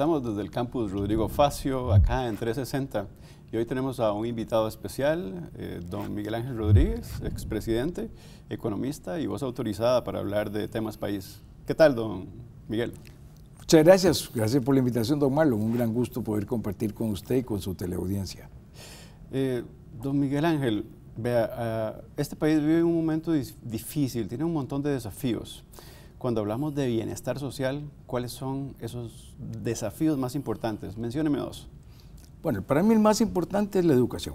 Estamos desde el campus Rodrigo Facio, acá en 360, y hoy tenemos a un invitado especial, eh, don Miguel Ángel Rodríguez, expresidente, economista y voz autorizada para hablar de temas país. ¿Qué tal, don Miguel? Muchas gracias, gracias por la invitación, don Malo Un gran gusto poder compartir con usted y con su teleaudiencia. Eh, don Miguel Ángel, vea, ah, este país vive un momento difícil, tiene un montón de desafíos. Cuando hablamos de bienestar social, ¿cuáles son esos desafíos más importantes? Mencióneme dos. Bueno, para mí el más importante es la educación.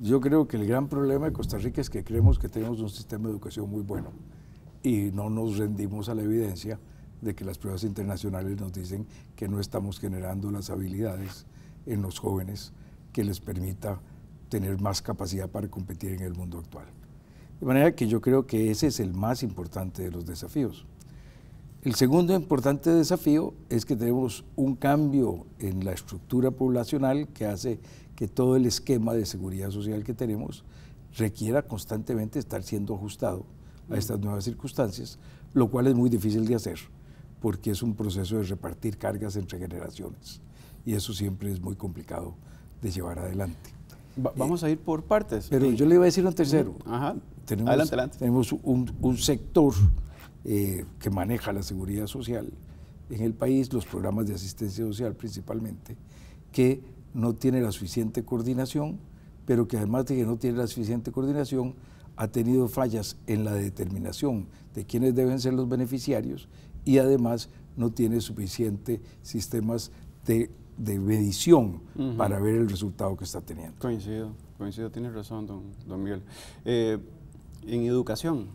Yo creo que el gran problema de Costa Rica es que creemos que tenemos un sistema de educación muy bueno y no nos rendimos a la evidencia de que las pruebas internacionales nos dicen que no estamos generando las habilidades en los jóvenes que les permita tener más capacidad para competir en el mundo actual. De manera que yo creo que ese es el más importante de los desafíos. El segundo importante desafío es que tenemos un cambio en la estructura poblacional que hace que todo el esquema de seguridad social que tenemos requiera constantemente estar siendo ajustado a estas nuevas circunstancias, lo cual es muy difícil de hacer, porque es un proceso de repartir cargas entre generaciones, y eso siempre es muy complicado de llevar adelante. vamos eh, a ir por partes. Pero eh, yo le iba a decir un tercero. Ajá tenemos, un, sector eh, que maneja la seguridad social en el país, los programas de asistencia social principalmente, que no tiene la suficiente coordinación, pero que además de que no tiene la suficiente coordinación, ha tenido fallas en la determinación de quiénes deben ser los beneficiarios y además no tiene suficientes sistemas de, medición para ver el resultado que está teniendo. Coincido, coincido, tienes razón, don, Miguel. Eh, en educación,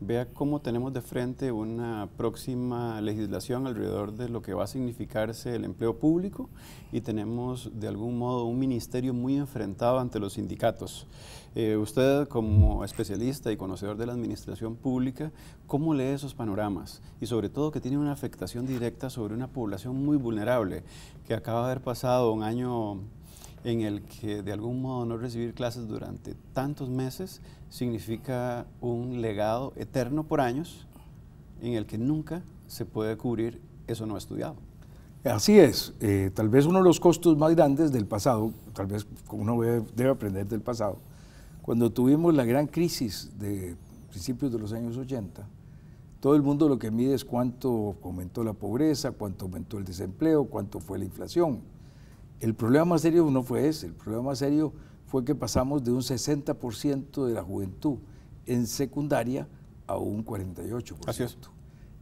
vea cómo tenemos de frente una próxima legislación alrededor de lo que va a significarse el empleo público y tenemos de algún modo un ministerio muy enfrentado ante los sindicatos. Eh, usted como especialista y conocedor de la administración pública, ¿cómo lee esos panoramas? Y sobre todo que tiene una afectación directa sobre una población muy vulnerable que acaba de haber pasado un año en el que de algún modo no recibir clases durante tantos meses significa un legado eterno por años en el que nunca se puede cubrir eso no estudiado. Así es, eh, tal vez uno de los costos más grandes del pasado, tal vez uno debe, aprender del pasado, cuando tuvimos la gran crisis de principios de los años 80, todo el mundo lo que mide es cuánto aumentó la pobreza, cuánto aumentó el desempleo, cuánto fue la inflación el problema más serio no fue ese, el problema más serio fue que pasamos de un 60% de la juventud en secundaria a un 48%.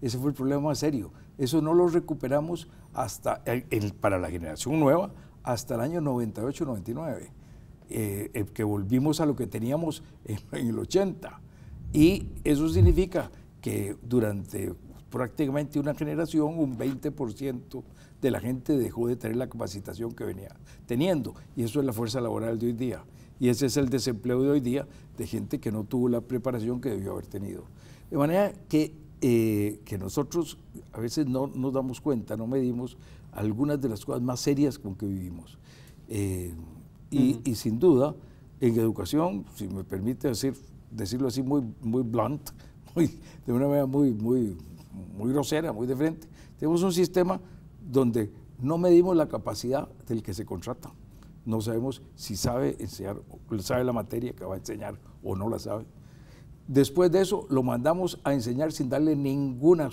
Ese fue el problema más serio. Eso no lo recuperamos hasta para la generación nueva hasta el año 98-99, eh, eh, que volvimos a lo que teníamos en el 80. Y eso significa que durante prácticamente una generación, un 20% de la gente dejó de tener la capacitación que venía teniendo. Y eso es la fuerza laboral de hoy día. Y ese es el desempleo de hoy día de gente que no tuvo la preparación que debió haber tenido. De manera que, eh, que nosotros a veces no nos damos cuenta, no medimos algunas de las cosas más serias con que vivimos. Eh, y, sin duda, en educación, si me permite decirlo así muy, muy blunt, de una manera muy, muy, muy grosera, muy de frente. Tenemos un sistema donde no medimos la capacidad del que se contrata. No sabemos si sabe enseñar, sabe la materia que va a enseñar o no la sabe. Después de eso, lo mandamos a enseñar sin darle ninguna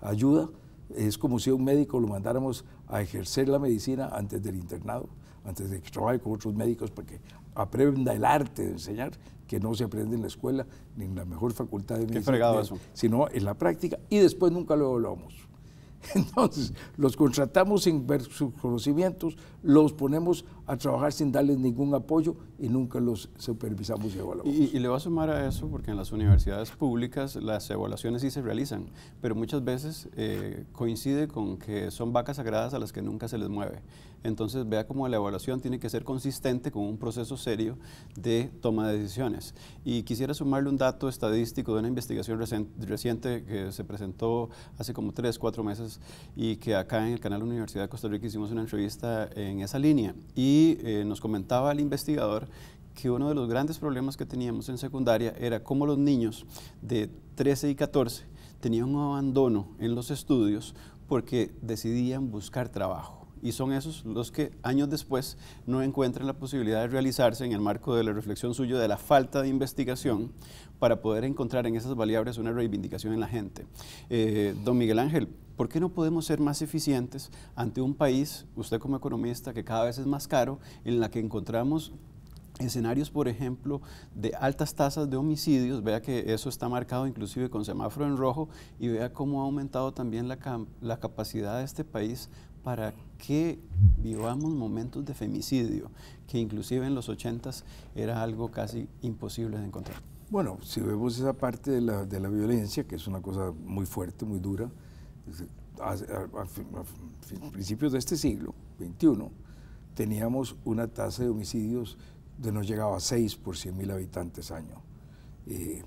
ayuda. Es como si a un médico lo mandáramos a ejercer la medicina antes del internado antes de que trabaje con otros médicos, para que aprenda el arte de enseñar, que no se aprende en la escuela ni en la mejor facultad de medicina, sino en la práctica, y después nunca lo evaluamos. Entonces, los contratamos sin ver sus conocimientos, los ponemos a trabajar sin darles ningún apoyo y nunca los supervisamos y evaluamos. Y, le voy a sumar a eso porque en las universidades públicas las evaluaciones sí se realizan, pero muchas veces eh, coincide con que son vacas sagradas a las que nunca se les mueve. Entonces vea como la evaluación tiene que ser consistente con un proceso serio de toma de decisiones. Y quisiera sumarle un dato estadístico de una investigación reciente que se presentó hace como tres, cuatro meses y que acá en el canal Universidad de Costa Rica hicimos una entrevista en esa línea. Y y eh, nos comentaba el investigador que uno de los grandes problemas que teníamos en secundaria era cómo los niños de 13 y 14 tenían un abandono en los estudios porque decidían buscar trabajo y son esos los que años después no encuentran la posibilidad de realizarse en el marco de la reflexión suya de la falta de investigación para poder encontrar en esas variables una reivindicación en la gente. Eh, don Miguel Ángel, ¿por qué no podemos ser más eficientes ante un país, usted como economista, que cada vez es más caro, en la que encontramos escenarios, por ejemplo, de altas tasas de homicidios, vea que eso está marcado inclusive con semáforo en rojo y vea cómo ha aumentado también la, la capacidad de este país para que vivamos momentos de femicidio, que inclusive en los 80 era algo casi imposible de encontrar. Bueno, si vemos esa parte de la, violencia, que es una cosa muy fuerte, muy dura, a, principios de este siglo, 21, teníamos una tasa de homicidios de no llegaba a 6 por 100 mil habitantes año. Eh,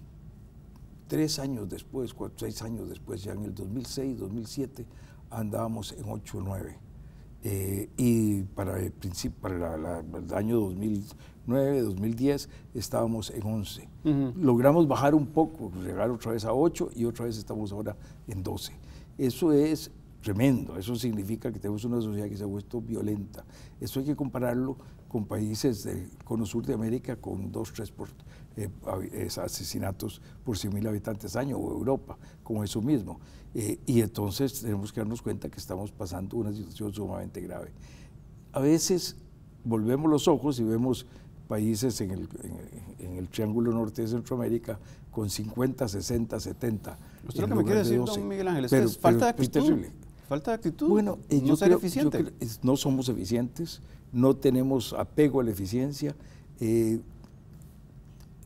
tres años después, seis años después, ya en el 2006, 2007, andábamos en 8 o 9. y para, el, para la, año 2009, 2010 estábamos en 11. Logramos bajar un poco, llegar otra vez a 8 y otra vez estamos ahora en 12. Eso es tremendo, eso significa que tenemos una sociedad que se ha vuelto violenta. Eso hay que compararlo con países del cono sur de América con dos, tres eh, asesinatos por 100.000 mil habitantes año, o Europa, con eso mismo. Eh, y entonces tenemos que darnos cuenta que estamos pasando una situación sumamente grave. A veces volvemos los ojos y vemos países en el, en, el Triángulo Norte de Centroamérica con 50, 60, 70. Usted lo que me quiere decir, don Miguel Ángel, es, falta de actitud. terrible. Falta de actitud. Bueno, no yo ser eficiente. no somos eficientes no tenemos apego a la eficiencia. Eh,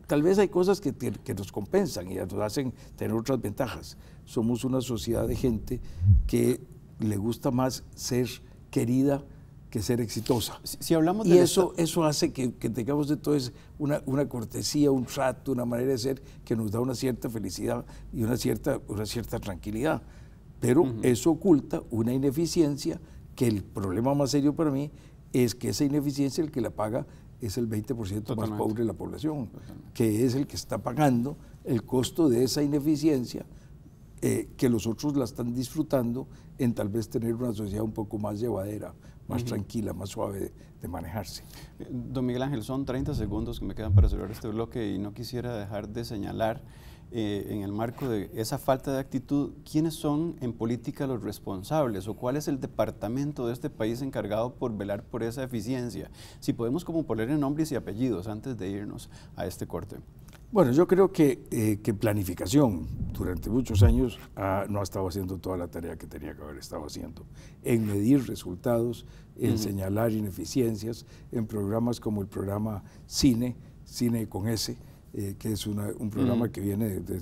tal vez hay cosas que, nos compensan y nos hacen tener otras ventajas. Somos una sociedad de gente que le gusta más ser querida que ser exitosa. Si, hablamos de y eso, eso hace que, tengamos entonces una, una cortesía, un trato, una manera de ser que nos da una cierta felicidad y una cierta, una cierta tranquilidad. Pero eso oculta una ineficiencia que el problema más serio para mí es que esa ineficiencia el que la paga es el 20% más pobre de la población, que es el que está pagando el costo de esa ineficiencia, eh, que los otros la están disfrutando en tal vez tener una sociedad un poco más llevadera, más tranquila, más suave de, manejarse. Eh, don Miguel Ángel, son 30 segundos que me quedan para cerrar este bloque y no quisiera dejar de señalar eh, en el marco de esa falta de actitud, ¿quiénes son en política los responsables o cuál es el departamento de este país encargado por velar por esa eficiencia? Si podemos como en nombres y apellidos antes de irnos a este corte. Bueno, yo creo que, eh, que planificación durante muchos años ah, no ha estado haciendo toda la tarea que tenía que haber estado haciendo, en medir resultados, en señalar ineficiencias, en programas como el programa CINE, CINE con S, eh, que es un programa mm. que viene de,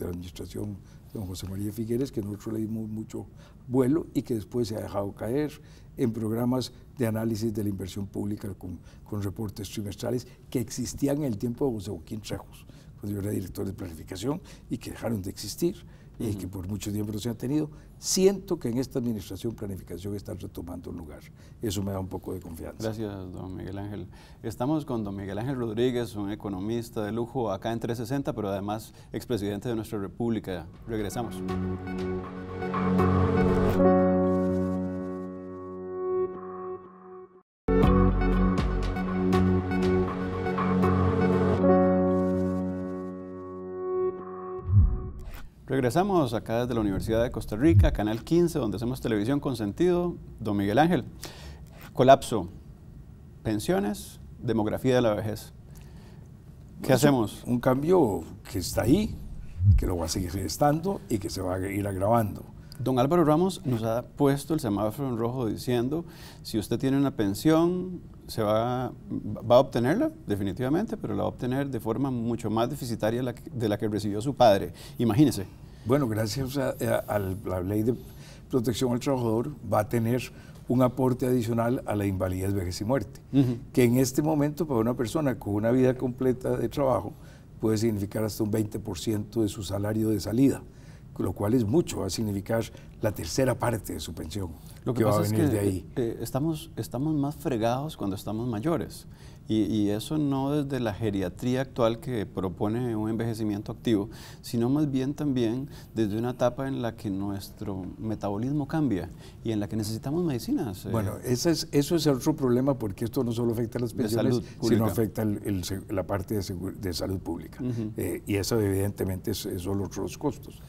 la administración de don José María Figueres, que nosotros le dimos mucho vuelo y que después se ha dejado caer en programas de análisis de la inversión pública con, con reportes trimestrales que existían en el tiempo de José Joaquín Trejos, cuando yo era director de planificación y que dejaron de existir y que por mucho tiempo no se ha tenido, siento que en esta administración planificación está retomando un lugar. Eso me da un poco de confianza. Gracias, don Miguel Ángel. Estamos con don Miguel Ángel Rodríguez, un economista de lujo acá en 360, pero además expresidente de nuestra República. Regresamos. Regresamos acá desde la Universidad de Costa Rica, Canal 15, donde hacemos televisión con sentido. Don Miguel Ángel, colapso, pensiones, demografía de la vejez. ¿Qué pues, hacemos? Un cambio que está ahí, que lo va a seguir estando y que se va a ir agravando. Don Álvaro Ramos nos ha puesto el semáforo en rojo diciendo, si usted tiene una pensión, se va, a obtenerla, definitivamente, pero la va a obtener de forma mucho más deficitaria de la que, recibió su padre. Imagínese. Bueno, gracias a, la ley de protección al trabajador va a tener un aporte adicional a la invalidez, vejez y muerte, que en este momento para una persona con una vida completa de trabajo puede significar hasta un 20% de su salario de salida lo cual es mucho, va a significar la tercera parte de su pensión. Lo que, pasa es que ahí. Eh, eh, estamos, estamos más fregados cuando estamos mayores. Y, eso no desde la geriatría actual que propone un envejecimiento activo, sino más bien también desde una etapa en la que nuestro metabolismo cambia y en la que necesitamos medicinas. Eh. Bueno, es, eso es otro problema porque esto no solo afecta a las pensiones, sino afecta el, la parte de, salud pública. y eso evidentemente son los otros costos.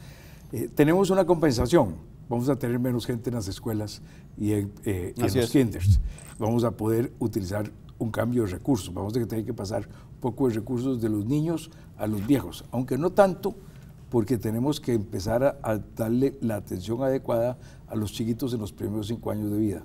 Eh, tenemos una compensación. Vamos a tener menos gente en las escuelas y en, eh, los kinders. Vamos a poder utilizar un cambio de recursos. Vamos a tener que pasar un poco de recursos de los niños a los viejos, aunque no tanto, porque tenemos que empezar a darle la atención adecuada a los chiquitos en los primeros cinco años de vida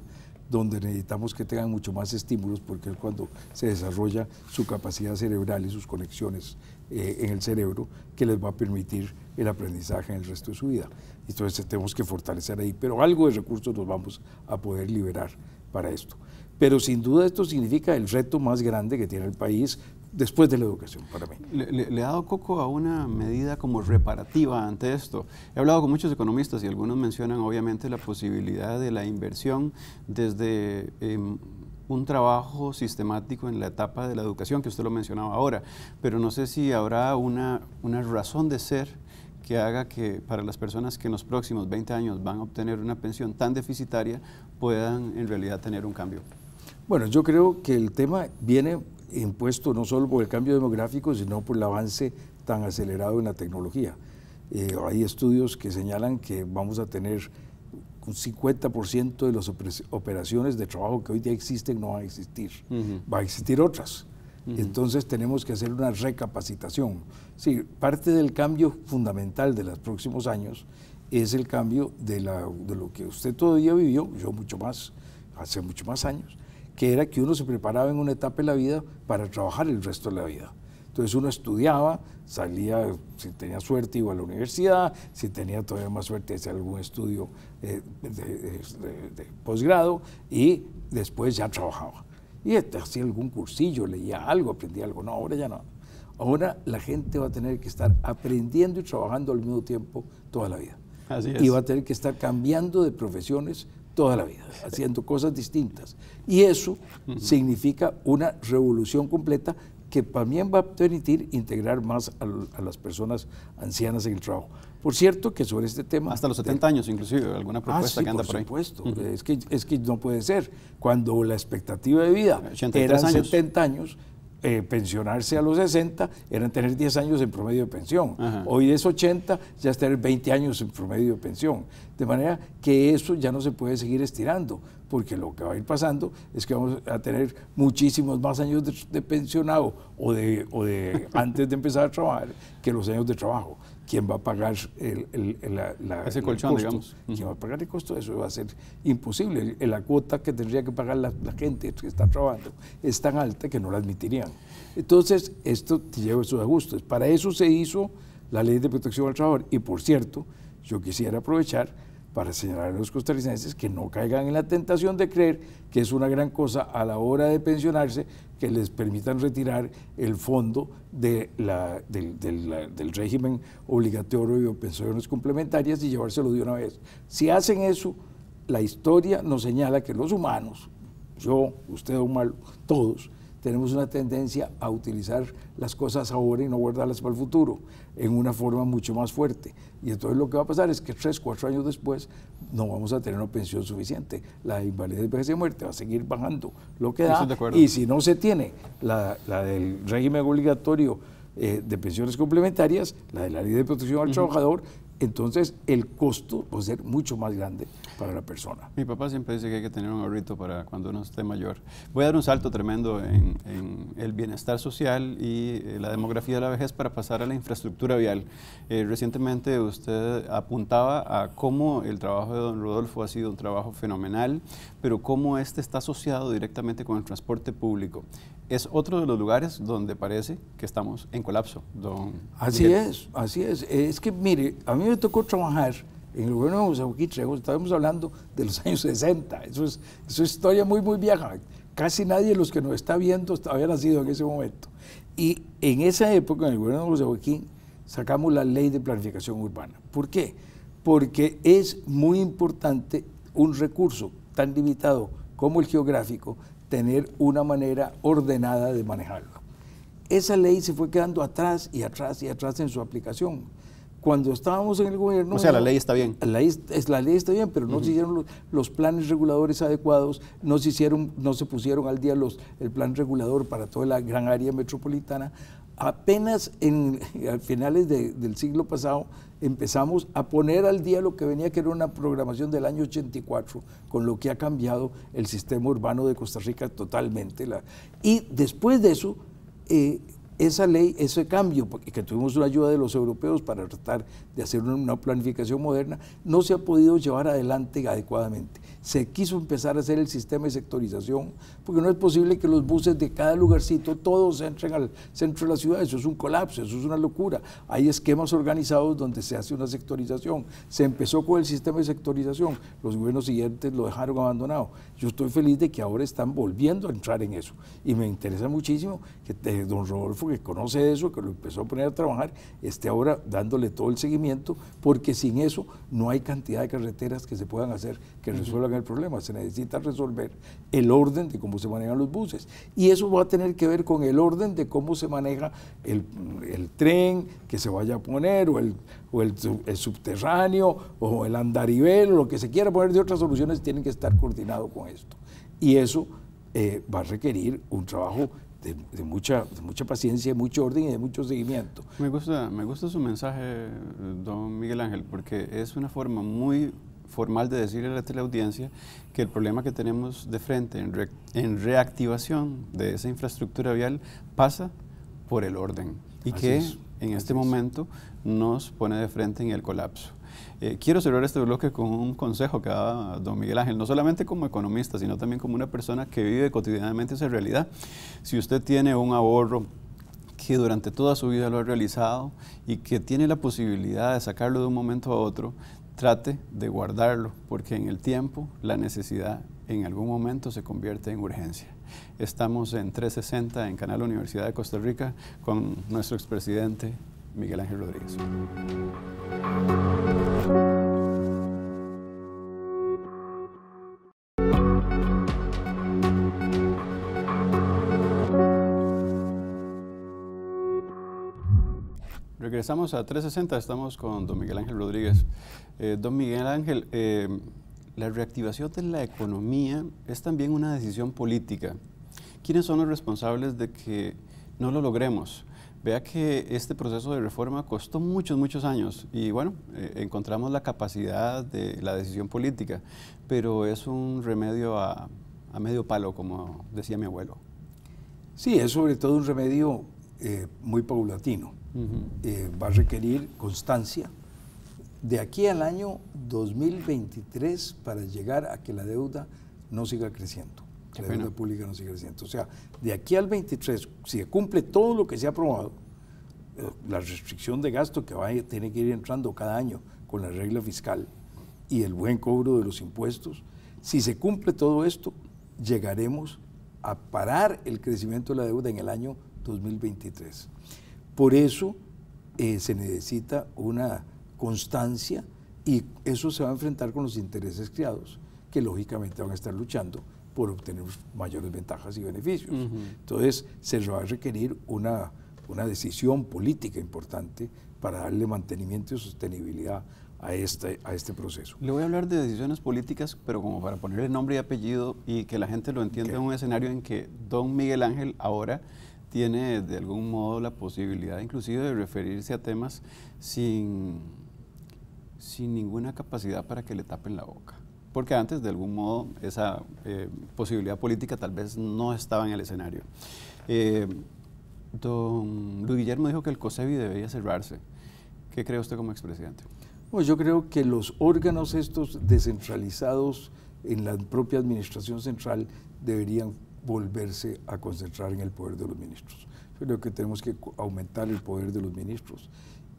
donde necesitamos que tengan mucho más estímulos porque es cuando se desarrolla su capacidad cerebral y sus conexiones eh, en el cerebro que les va a permitir el aprendizaje en el resto de su vida. Entonces tenemos que fortalecer ahí, pero algo de recursos nos vamos a poder liberar para esto. Pero sin duda esto significa el reto más grande que tiene el país después de la educación para mí. Le, ha dado coco a una medida como reparativa ante esto. He hablado con muchos economistas y algunos mencionan obviamente la posibilidad de la inversión desde em, un trabajo sistemático en la etapa de la educación, que usted lo mencionaba ahora, pero no sé si habrá una, una razón de ser que haga que para las personas que en los próximos 20 años van a obtener una pensión tan deficitaria puedan en realidad tener un cambio. Bueno, yo creo que el tema viene impuesto no solo por el cambio demográfico, sino por el avance tan acelerado en la tecnología. Eh, hay estudios que señalan que vamos a tener un 50% de las operaciones de trabajo que hoy día existen no van a existir, va a existir otras. Entonces tenemos que hacer una recapacitación. Sí, parte del cambio fundamental de los próximos años es el cambio de, de lo que usted todavía vivió, yo mucho más, hace mucho más años, que era que uno se preparaba en una etapa de la vida para trabajar el resto de la vida. Entonces uno estudiaba, salía, si tenía suerte iba a la universidad, si tenía todavía más suerte hacía algún estudio eh, de, posgrado y después ya trabajaba. Y este, hacía algún cursillo, leía algo, aprendía algo. No, ahora ya no. Ahora la gente va a tener que estar aprendiendo y trabajando al mismo tiempo toda la vida. Y va a tener que estar cambiando de profesiones toda la vida, haciendo cosas distintas. Y eso significa una revolución completa que también va a permitir integrar más a, las personas ancianas en el trabajo. Por cierto, que sobre este tema... Hasta los 70 años, inclusive, alguna ah, propuesta que anda por, ahí. supuesto. es, que, es que no puede ser. Cuando la expectativa de vida era años. 70 años, eh, pensionarse a los 60 era tener 10 años en promedio de pensión. Hoy es 80, ya es tener 20 años en promedio de pensión. De manera que eso ya no se puede seguir estirando porque lo que va a ir pasando es que vamos a tener muchísimos más años de, pensionado o de, de antes de empezar a trabajar que los años de trabajo. ¿Quién va a pagar el, el, la, Ese colchón, costo? digamos. ¿Quién va a pagar el costo? Eso va a ser imposible. La cuota que tendría que pagar la, gente que está trabajando es tan alta que no la admitirían. Entonces, esto te lleva a sus ajustes. Para eso se hizo la ley de protección al trabajador. Y por cierto, yo quisiera aprovechar para señalar a los costarricenses que no caigan en la tentación de creer que es una gran cosa a la hora de pensionarse que les permitan retirar el fondo de del, régimen obligatorio de pensiones complementarias y llevárselo de una vez. Si hacen eso, la historia nos señala que los humanos, yo, usted, mal, todos, tenemos una tendencia a utilizar las cosas ahora y no guardarlas para el futuro, en una forma mucho más fuerte. Y entonces lo que va a pasar es que tres, cuatro años después no vamos a tener una pensión suficiente. La invalidez, vejez y muerte va a seguir bajando lo que da. Y si no se tiene la, del régimen obligatorio eh, de pensiones complementarias, la de la ley de protección al trabajador, entonces el costo va a ser mucho más grande para la persona. Mi papá siempre dice que hay que tener un ahorrito para cuando uno esté mayor. Voy a dar un salto tremendo en, el bienestar social y eh, la demografía de la vejez para pasar a la infraestructura vial. Eh, recientemente usted apuntaba a cómo el trabajo de don Rodolfo ha sido un trabajo fenomenal, pero cómo este está asociado directamente con el transporte público es otro de los lugares donde parece que estamos en colapso. Don así es, así es. Es que mire, a mí me tocó trabajar en el gobierno de José Joaquín, estábamos hablando de los años 60, eso es, eso es historia muy, muy vieja. Casi nadie de los que nos está viendo había nacido en ese momento. Y en esa época, en el gobierno de José Joaquín, sacamos la ley de planificación urbana. ¿Por qué? Porque es muy importante un recurso tan limitado como el geográfico, tener una manera ordenada de manejarlo. Esa ley se fue quedando atrás y atrás y atrás en su aplicación. Cuando estábamos en el gobierno... O sea, la ley está bien. La ley, la ley está bien, pero no se hicieron los, planes reguladores adecuados, no se, hicieron, no se pusieron al día los, el plan regulador para toda la gran área metropolitana apenas en, a finales del siglo pasado empezamos a poner al día lo que venía que era una programación del año 84, con lo que ha cambiado el sistema urbano de Costa Rica totalmente. y después de eso, eh, esa ley, ese cambio, porque que tuvimos la ayuda de los europeos para tratar de hacer una planificación moderna, no se ha podido llevar adelante adecuadamente. Se quiso empezar a hacer el sistema de sectorización, porque no es posible que los buses de cada lugarcito todos entren al centro de la ciudad, eso es un colapso, eso es una locura. Hay esquemas organizados donde se hace una sectorización. Se empezó con el sistema de sectorización, los gobiernos siguientes lo dejaron abandonado. Yo estoy feliz de que ahora están volviendo a entrar en eso y me interesa muchísimo que don Rodolfo que conoce eso, que lo empezó a poner a trabajar, esté ahora dándole todo el seguimiento, porque sin eso no hay cantidad de carreteras que se puedan hacer que resuelvan el problema. Se necesita resolver el orden de cómo se manejan los buses. Y eso va a tener que ver con el orden de cómo se maneja el, tren que se vaya a poner, o, el, o el, subterráneo, o el andarivel, o lo que se quiera poner de otras soluciones, tienen que estar coordinado con esto. Y eso eh, va a requerir un trabajo de, mucha, mucha paciencia, de mucho orden y de mucho seguimiento. Me gusta, me gusta su mensaje, don Miguel Ángel, porque es una forma muy formal de decirle a la teleaudiencia que el problema que tenemos de frente en, reactivación de esa infraestructura vial pasa por el orden y que en este momento nos pone de frente en el colapso. Eh, quiero cerrar este bloque con un consejo que da don Miguel Ángel, no solamente como economista, sino también como una persona que vive cotidianamente esa realidad. Si usted tiene un ahorro, que durante toda su vida lo ha realizado y que tiene la posibilidad de sacarlo de un momento a otro, trate de guardarlo, porque en el tiempo la necesidad en algún momento se convierte en urgencia. Estamos en 360 en Canal Universidad de Costa Rica con nuestro expresidente Miguel Ángel Rodríguez. Regresamos a 360, estamos con don Miguel Ángel Rodríguez. Eh, don Miguel Ángel, eh, la reactivación de la economía es también una decisión política. ¿Quiénes son los responsables de que no lo logremos? Vea que este proceso de reforma costó muchos, muchos años y bueno, eh, encontramos la capacidad de la decisión política, pero es un remedio a, medio palo, como decía mi abuelo. Sí, es sobre todo un remedio muy paulatino. Eh, va a requerir constancia. De aquí al año 2023 para llegar a que la deuda no siga creciendo, que la deuda pública no siga creciendo. O sea, de aquí al 2023 si se cumple todo lo que se ha aprobado, eh, la restricción de gasto que va a que ir entrando cada año con la regla fiscal y el buen cobro de los impuestos, si se cumple todo esto, llegaremos a parar el crecimiento de la deuda en el año 2023. Por eso eh, se necesita una constancia y eso se va a enfrentar con los intereses creados, que lógicamente van a estar luchando por obtener mayores ventajas y beneficios. Entonces, se va a requerir una, una decisión política importante para darle mantenimiento y sostenibilidad a este, a este proceso. Le voy a hablar de decisiones políticas, pero como para ponerle nombre y apellido y que la gente lo entienda en un escenario en que don Miguel Ángel ahora tiene de algún modo la posibilidad inclusive de referirse a temas sin, sin ninguna capacidad para que le tapen la boca. Porque antes, de algún modo, esa eh, posibilidad política tal vez no estaba en el escenario. Eh, don Luis Guillermo dijo que el COSEBI debería cerrarse. ¿Qué cree usted como expresidente? Pues yo creo que los órganos estos descentralizados en la propia administración central deberían volverse a concentrar en el poder de los ministros. Yo creo que tenemos que aumentar el poder de los ministros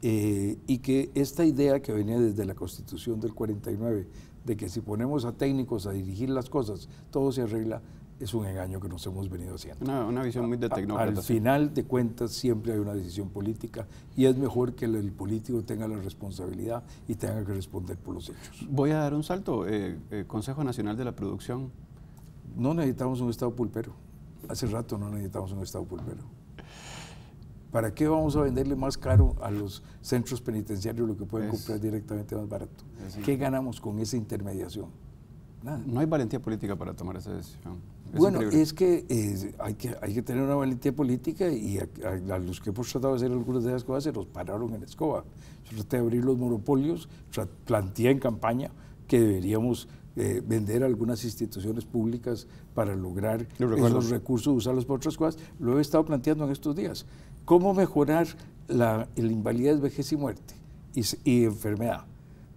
eh, y que esta idea que venía desde la Constitución del 49, de que si ponemos a técnicos a dirigir las cosas, todo se arregla, es un engaño que nos hemos venido haciendo. Una, visión muy de tecnocracia. Al final de cuentas siempre hay una decisión política y es mejor que el, político tenga la responsabilidad y tenga que responder por los hechos. Voy a dar un salto, eh, eh, Consejo Nacional de la Producción no necesitamos un Estado pulpero. Hace rato no necesitamos un Estado pulpero. ¿Para qué vamos a venderle más caro a los centros penitenciarios lo que pueden comprar directamente más barato? ¿Qué ganamos con esa intermediación? No hay valentía política para tomar esa decisión. bueno, es eh, que, hay que tener una valentía política y a, los que hemos tratado de hacer algunas de esas cosas se los pararon en escoba. Yo traté de abrir los monopolios, planteé en campaña que deberíamos eh, vender algunas instituciones públicas para lograr esos recursos, usarlos para otras cosas. Lo he estado planteando en estos días. ¿Cómo mejorar la, invalidez, vejez y muerte y, enfermedad?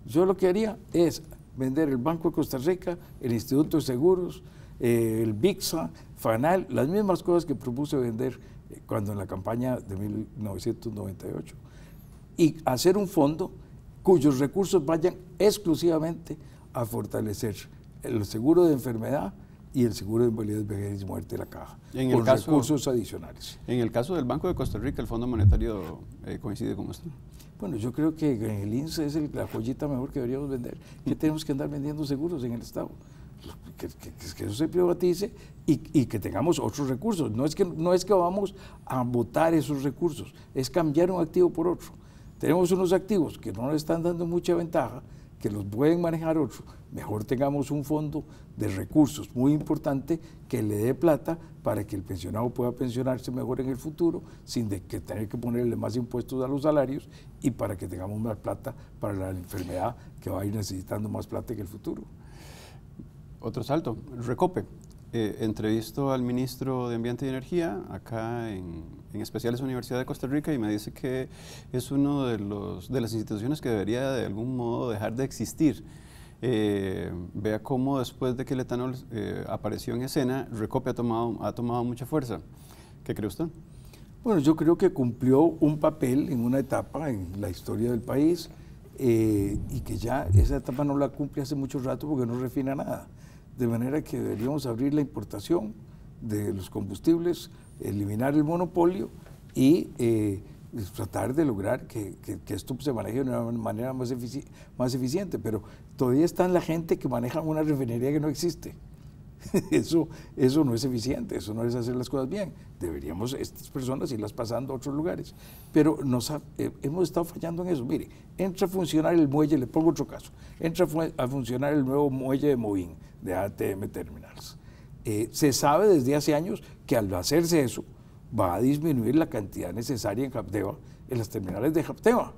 Yo lo que haría es vender el Banco de Costa Rica, el Instituto de Seguros, eh, el BIXA, FANAL, las mismas cosas que propuse vender eh, cuando en la campaña de 1998. Y hacer un fondo cuyos recursos vayan exclusivamente a fortalecer el seguro de enfermedad y el seguro de invalidez, vejez y muerte de la caja, en el caso, recursos adicionales. En el caso del Banco de Costa Rica, ¿el Fondo Monetario eh, coincide con esto? Bueno, yo creo que el INSE es la joyita mejor que deberíamos vender. que mm. tenemos que andar vendiendo seguros en el Estado? Que, que, eso se privatice y, y, que tengamos otros recursos. No es que, no es que vamos a votar esos recursos, es cambiar un activo por otro tenemos unos activos que no le están dando mucha ventaja, que los pueden manejar otros, mejor tengamos un fondo de recursos muy importante que le dé plata para que el pensionado pueda pensionarse mejor en el futuro sin de que tener que ponerle más impuestos a los salarios y para que tengamos más plata para la enfermedad que va a ir necesitando más plata en el futuro. Otro salto, recope eh, entrevisto al ministro de Ambiente y Energía acá en, en especiales Universidad de Costa Rica y me dice que es una de, los, de las instituciones que debería de algún modo dejar de existir. Eh, vea cómo después de que el etanol eh, apareció en escena, Recope ha tomado, ha tomado mucha fuerza. ¿Qué cree usted? Bueno, yo creo que cumplió un papel en una etapa en la historia del país eh, y que ya esa etapa no la cumple hace mucho rato porque no refina nada de manera que deberíamos abrir la importación de los combustibles, eliminar el monopolio y eh, pues, tratar de lograr que, esto pues, se maneje de una manera más, más eficiente. Pero todavía está la gente que maneja una refinería que no existe. Eso, eso no es eficiente, eso no es hacer las cosas bien. Deberíamos estas personas irlas pasando a otros lugares. Pero eh, hemos estado fallando en eso. Mire, entra a funcionar el muelle, le pongo otro caso, entra a funcionar el nuevo muelle de Movin, de ATM Terminals. Eh, se sabe desde hace años que al hacerse eso va a disminuir la cantidad necesaria en Japteva, en las terminales de Japteva.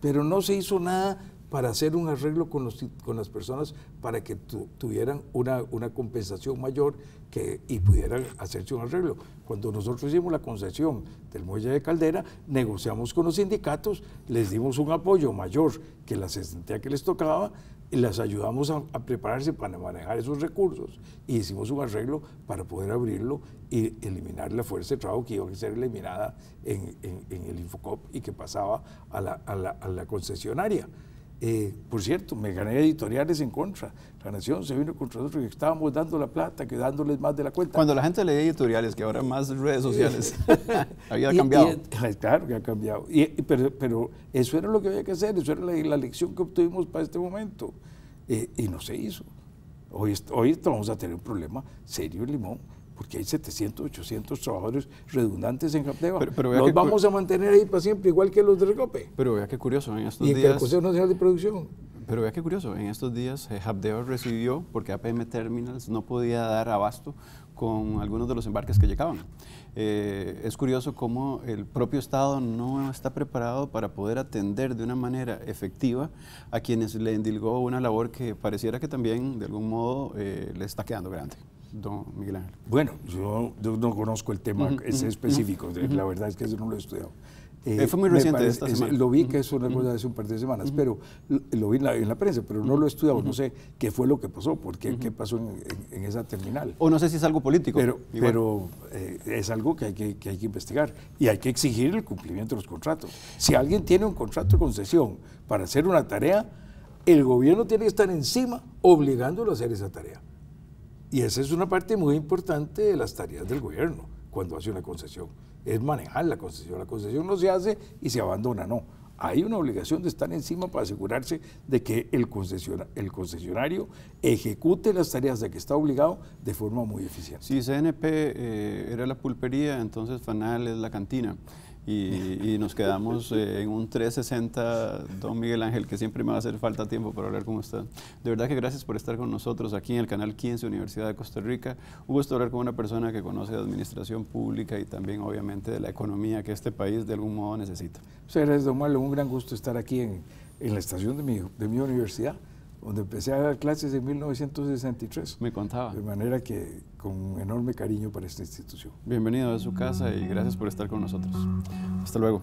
Pero no se hizo nada para hacer un arreglo con, los, con las personas para que tuvieran una, compensación mayor que, y pudieran hacerse un arreglo. Cuando nosotros hicimos la concesión del muelle de Caldera, negociamos con los sindicatos, les dimos un apoyo mayor que la asistencia que les tocaba y las ayudamos a, prepararse para manejar esos recursos. Y hicimos un arreglo para poder abrirlo y eliminar la fuerza de trabajo que iba a ser eliminada en, el Infocop y que pasaba a la, a a la concesionaria. Eh, por cierto, me gané editoriales en contra. La Nación se vino contra nosotros que estábamos dando la plata, que dándoles más de la cuenta. Cuando la gente leía editoriales, que ahora más redes sociales, había cambiado. claro que ha cambiado. Y, pero, eso era lo que había que hacer, eso era la, lección que obtuvimos para este momento. Eh, y no se hizo. Hoy, hoy vamos a tener un problema serio en Limón porque hay 700, 800 trabajadores redundantes en Japdeva. Pero, Los vamos a mantener ahí para siempre, igual que los de Recope. Pero vea qué curioso, en estos días... Y el Consejo Nacional de Producción. Pero vea qué curioso, en estos días eh, Japdeva recibió, porque APM Terminals no podía dar abasto con algunos de los embarques que llegaban. Eh, es curioso cómo el propio Estado no está preparado para poder atender de una manera efectiva a quienes le endilgó una labor que pareciera que también de algún modo eh, le está quedando grande don Miguel Ángel? Bueno, yo, no conozco el tema ese específico, la verdad es que eso no lo he estudiado. Eh, eh, fue muy reciente esta semana. lo vi que es una cosa de hace un par de semanas, pero lo, vi en la, prensa, pero no lo he estudiado, no sé qué fue lo que pasó, por qué, pasó en, esa terminal. O no sé si es algo político. Pero, pero eh, es algo que hay que, que hay que investigar y hay que exigir el cumplimiento de los contratos. Si alguien tiene un contrato de concesión para hacer una tarea, el gobierno tiene que estar encima obligándolo a hacer esa tarea. Y esa es una parte muy importante de las tareas del gobierno cuando hace una concesión. Es manejar la concesión. La concesión no se hace y se abandona, no. Hay una obligación de estar encima para asegurarse de que el, concesionario ejecute las tareas de que está obligado de forma muy eficiente. Si CNP eh, era la pulpería, entonces Fanal es la cantina y, nos quedamos eh, en un 360, don Miguel Ángel, que siempre me va a hacer falta tiempo para hablar con usted. De verdad que gracias por estar con nosotros aquí en el Canal 15 Universidad de Costa Rica. Hubo esto hablar con una persona que conoce de administración pública y también obviamente de la economía que este país de algún modo necesita. Muchas gracias, don Marlon. Un gran gusto estar aquí en, en la estación de mi, de mi universidad donde empecé a dar clases en 1963. Me contaba. De manera que con enorme cariño para esta institución. Bienvenido a su casa y gracias por estar con nosotros. Hasta luego.